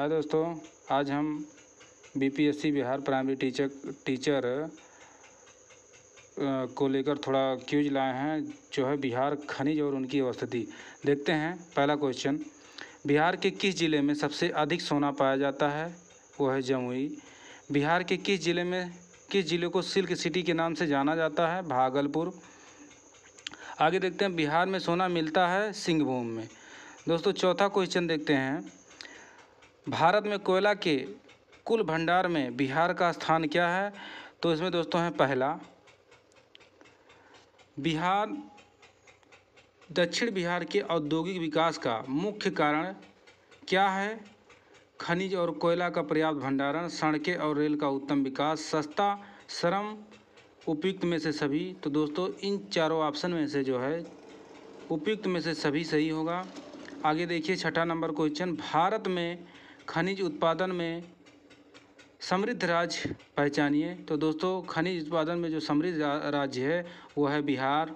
हाय दोस्तों आज हम BPSC Bihar primary teacher teacher को लेकर थोड़ा क्यूज लाए हैं जो है बिहार खनिज और उनकी अवस्थिति देखते हैं पहला क्वेश्चन बिहार के किस ज़िले में सबसे अधिक सोना पाया जाता है वो है जमुई बिहार के किस ज़िले में किस ज़िले को सिल्क सिटी के नाम से जाना जाता है भागलपुर आगे देखते हैं बिहार में सोना मिलता है सिंहभूम में दोस्तों चौथा क्वेश्चन देखते हैं भारत में कोयला के कुल भंडार में बिहार का स्थान क्या है तो इसमें दोस्तों है पहला बिहार दक्षिण बिहार के औद्योगिक विकास का मुख्य कारण क्या है खनिज और कोयला का पर्याप्त भंडारण सड़कें और रेल का उत्तम विकास सस्ता श्रम उपयुक्त में से सभी तो दोस्तों इन चारों ऑप्शन में से जो है उपयुक्त में से सभी सही होगा आगे देखिए छठा नंबर क्वेश्चन भारत में खनिज उत्पादन में समृद्ध राज्य पहचानिए तो दोस्तों खनिज उत्पादन में जो समृद्ध राज्य है वो है बिहार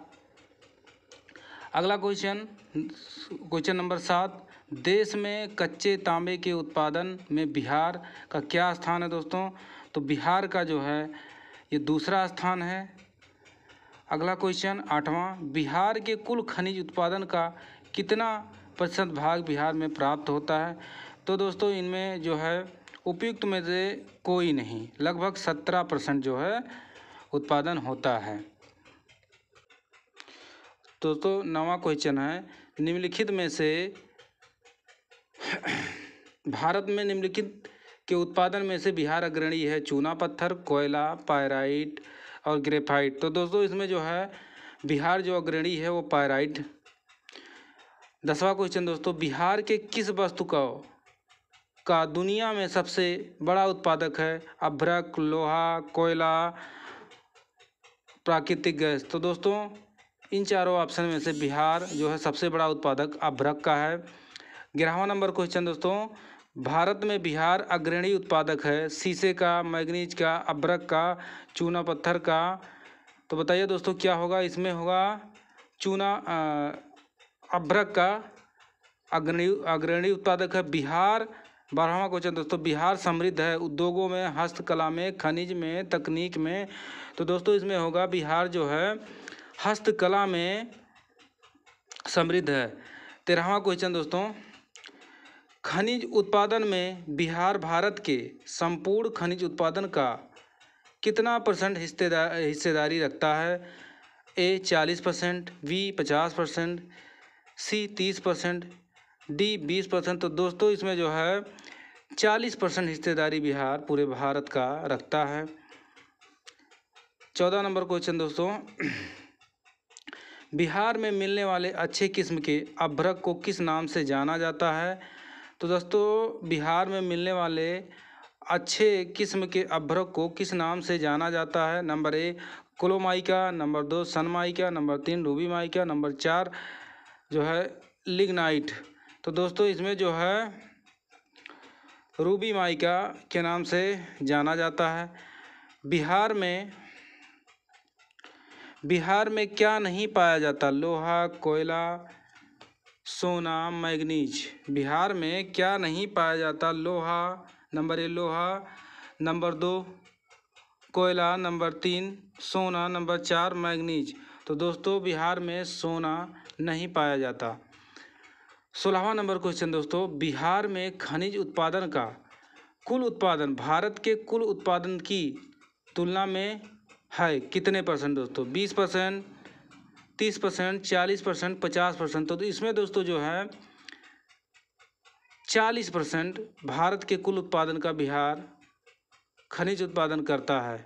अगला क्वेश्चन क्वेश्चन नंबर सात देश में कच्चे तांबे के उत्पादन में बिहार का क्या स्थान है दोस्तों तो बिहार का जो है ये दूसरा स्थान है अगला क्वेश्चन आठवां बिहार के कुल खनिज उत्पादन का कितना प्रतिशत भाग बिहार में प्राप्त होता है तो दोस्तों इनमें जो है उपयुक्त में से कोई नहीं लगभग सत्रह परसेंट जो है उत्पादन होता है दोस्तों नवा क्वेश्चन है निम्नलिखित में से भारत में निम्नलिखित के उत्पादन में से बिहार अग्रणी है चूना पत्थर कोयला पायराइट और ग्रेफाइट तो दोस्तों इसमें जो है बिहार जो अग्रणी है वो पायराइट दसवा क्वेश्चन दोस्तों बिहार के किस वस्तु का का दुनिया में सबसे बड़ा उत्पादक है अभ्रक लोहा कोयला प्राकृतिक गैस तो दोस्तों इन चारों ऑप्शन में से बिहार जो है सबसे बड़ा उत्पादक अभ्रक का है ग्यारहवा नंबर क्वेश्चन दोस्तों भारत में बिहार अग्रणी उत्पादक है शीशे का मैगनीज का अभ्रक का चूना पत्थर का तो बताइए दोस्तों क्या होगा इसमें होगा चूना अभ्रक का अग्रणी अग्रणी उत्पादक है बिहार बारहवा क्वेश्चन दोस्तों बिहार समृद्ध है उद्योगों में हस्तकला में खनिज में तकनीक में तो दोस्तों इसमें होगा बिहार जो है हस्तकला में समृद्ध है तेरहवा क्वेश्चन दोस्तों खनिज उत्पादन में बिहार भारत के संपूर्ण खनिज उत्पादन का कितना परसेंट हिस्सेदार हिस्सेदारी रखता है ए चालीस परसेंट बी पचास परसेंट सी तीस परसेंट डी बीस परसेंट तो दोस्तों इसमें जो है चालीस परसेंट हिस्सेदारी बिहार पूरे भारत का रखता है चौदह नंबर क्वेश्चन दोस्तों बिहार में मिलने वाले अच्छे किस्म के अभ्रक को किस नाम से जाना जाता है तो दोस्तों बिहार में मिलने वाले अच्छे किस्म के अभ्रक को किस नाम से जाना जाता है नंबर ए क्लोमाइका नंबर दो सनमाइका नंबर तीन रूबी माइका नंबर चार जो है लिग्नाइट तो दोस्तों इसमें जो है रूबी माइका के नाम से जाना जाता है बिहार में बिहार में क्या नहीं पाया जाता लोहा कोयला सोना मैगनीज बिहार में क्या नहीं पाया जाता लोहा नंबर एक लोहा नंबर दो कोयला नंबर तीन सोना नंबर चार मैगनीज तो दोस्तों बिहार में सोना नहीं पाया जाता सोलहवा नंबर क्वेश्चन दोस्तों बिहार में खनिज उत्पादन का कुल उत्पादन भारत के कुल उत्पादन की तुलना में है कितने परसेंट दोस्तों बीस परसेंट तीस परसेंट चालीस परसेंट पचास परसेंट तो इसमें दोस्तों जो है चालीस परसेंट भारत के कुल उत्पादन का बिहार खनिज उत्पादन करता है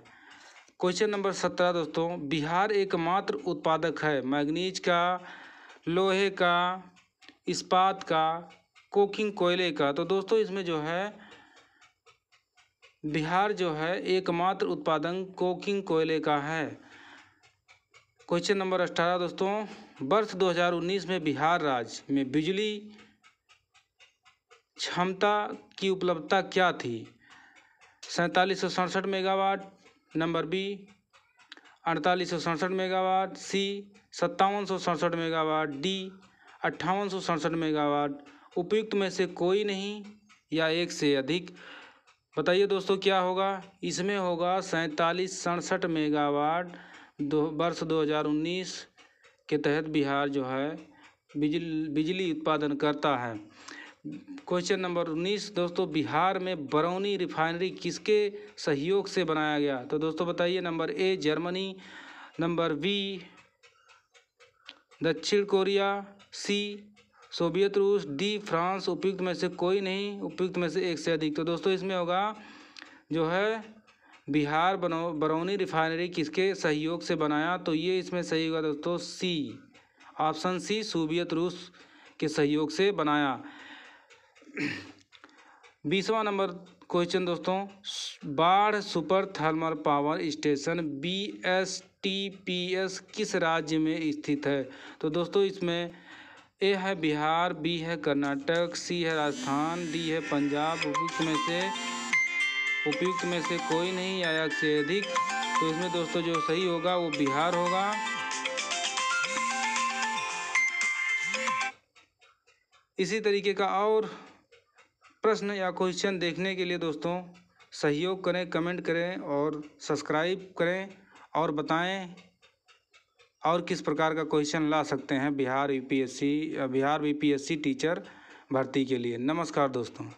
क्वेश्चन नंबर सत्रह दोस्तों बिहार एकमात्र उत्पादक है मैग्नीज का लोहे का इस्पात का कोकिंग कोयले का तो दोस्तों इसमें जो है बिहार जो है एकमात्र उत्पादन कोकिंग कोयले का है क्वेश्चन नंबर अठारह दोस्तों वर्ष 2019 में बिहार राज्य में बिजली क्षमता की उपलब्धता क्या थी सैंतालीस सौ सड़सठ मेगावाट नंबर बी अड़तालीस सौ सड़सठ मेगावाट सी सत्तावन सौ सड़सठ मेगावाट डी अट्ठावन सौ सड़सठ मेगावाट उपयुक्त में से कोई नहीं या एक से अधिक बताइए दोस्तों क्या होगा इसमें होगा सैंतालीस सड़सठ मेगावाट दो वर्ष 2019 के तहत बिहार जो है बिजली बिजली उत्पादन करता है क्वेश्चन नंबर उन्नीस दोस्तों बिहार में बरौनी रिफाइनरी किसके सहयोग से बनाया गया तो दोस्तों बताइए number A Germany number B दक्षिण कोरिया सी सोवियत रूस डी फ्रांस उपयुक्त में से कोई नहीं उपयुक्त में से एक से अधिक तो दोस्तों इसमें होगा जो है बिहार बनौ बरौनी रिफाइनरी किसके सहयोग से बनाया तो ये इसमें सही होगा दोस्तों सी ऑप्शन सी सोवियत रूस के सहयोग से बनाया बीसवा नंबर क्वेश्चन दोस्तों Barh super thermal power station B S T P S किस राज्य में स्थित है तो दोस्तों इसमें ए है बिहार बी है कर्नाटक सी है राजस्थान डी है पंजाब उपयुक्त में से उपयुक्त में से कोई नहीं आया से अधिक तो इसमें दोस्तों जो सही होगा वो बिहार होगा इसी तरीके का और प्रश्न या क्वेश्चन देखने के लिए दोस्तों सहयोग करें कमेंट करें और सब्सक्राइब करें और बताएं और किस प्रकार का क्वेश्चन ला सकते हैं Bihar UPSC Bihar BPSC teacher भर्ती के लिए नमस्कार दोस्तों